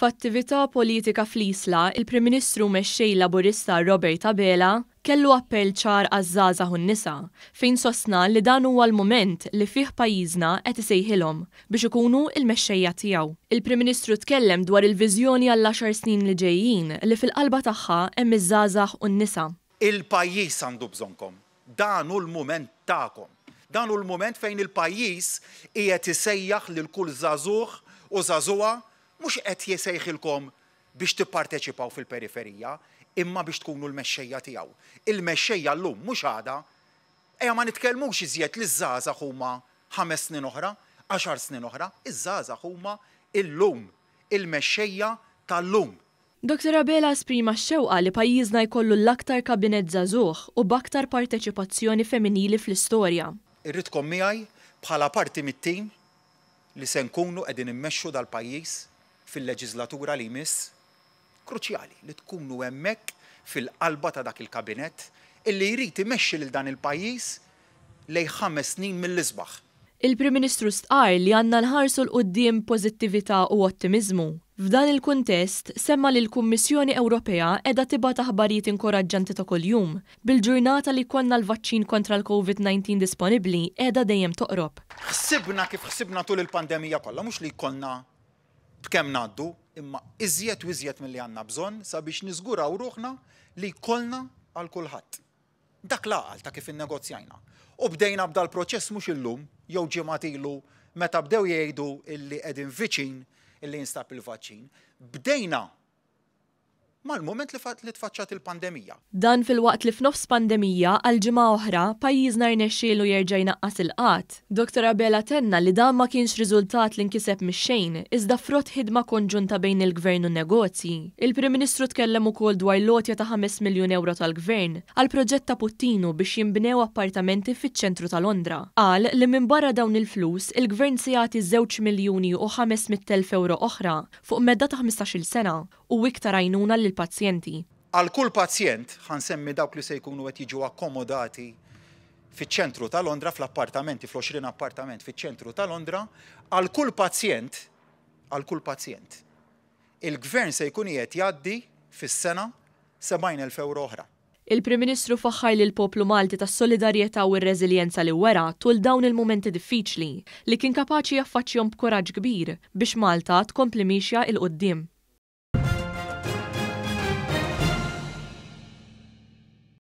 F'attività politika fl-isla, il-Prim Ministru mexxej laburista Robert Abela kellu appell ċar għazzaza hun nisa, fejn sosna li dan huwa l-moment li fih pajjiżna qed isejħilhom biex ikunu il-mexxejja tiegħu. Il-Prim Ministru tkellem dwar il-viżjoni għall għaxar snin li ġejjin li fil-qalba tagħha hemm iż-żgħażagħ u nisa. Il-pajjiż għandu bżonkom. Dan hu l-mument tagħkom. Dan hu l-mument fejn il-pajjiż qiegħed isejjaħ lil kull żagħżugħ u żagħżugħa mux qed jesejħilkom biex tipparteċipaw fil-periferija, imma biex tkunu l-mexxejja tiegħu. Il-mexxejja llum mhux għada, ejja ma nitkellmux iżjed li żgħażagħ huma ħames snin oħra, għaxar snin oħra, iż-żgħażagħ huma llum, il-mexxejja tal-lum. Dr. Abela sprima xewqa li pajjiżna jkollu l-aktar kabinet żagħżugħ u b'aktar parteċipazzjoni femminili fl-istorja. Irridkom miegħi bħala parti mit-tim li se nkunu qegħdin immexxu dal-pajjiż fil-leġislatura li jmiss kruċjali li tkunu hemmhekk fil-qalba ta' dak il-kabinet illi jrid imexxi lil dan il-pajjiż lej ħames snin mill-isbaħ. Il-Prim Ministru stqar li għandna nħarsu l-qoddim pożittività u ottimizmu. F'dan il-kuntest semma li l-Kummissjoni Ewropea edha tiba taħbarijiet inkoraġġanti ta' kuljum bil-ġurnata li konna l-vaċċin kontra l-COVID-19 disponibbli edha dejjem toqrob. Ħsibna kif ħsibna tul il-pandemija kollha mhux li konna b'kemm naddu, imma iżjed u iżjed mill-li għanna bżon sabiex u ruħna li kolna għal kulħadd. Dak laqal ta' kif innegozjajna. U bdejna b'dal proċess mhux illum jew ġimgħat ilu meta bdew jgħidu illi qegħdin viċin illi jinstab il-vaċċin. Bdejna mal-moment li tfaċċat il-pandemija. Dan fil-waqt li f'nofs pandemija għal ġimgħa oħra pajjiżna jnexxielu jerġa' jnaqqas il-qatt. Dr. Abela tenna li dan ma kienx riżultat li nkiseb mix-xejn, iżda frott ħidma konġunta bejn il-gvern u negozji. Il-Prim Ministru tkellem ukoll dwar lotja ta' 5 miljun euro tal-gvern għal proġett ta' Puttinu biex jinbnew appartamenti fiċ-ċentru ta' Londra. Qal li minn barra dawn il-flus il-gvern se jagħti 2 miljuni u 500 euro oħra fuq medda ta' 15-il sena u iktar għajnuna lil lill-pazjenti. Għal kull pazjent semmi dawk li se jkunu qed jiġu akkomodati fiċ-ċentru ta' Londra fl-appartamenti, fl-20 appartament fiċ-ċentru ta' Londra, għal kull pazjent, għal kull pazjent, il-gvern se jkun qed jgħaddi fis-sena 70,000 euro oħra. Il-Prim Ministru li l poplu Malti tas solidarjetà u r-reżiljenza li wera tul dawn il-momenti diffiċli li kien kapaċi jaffaċċjhom b'kuraġġ kbir biex Malta tkompli mixja il-qoddim.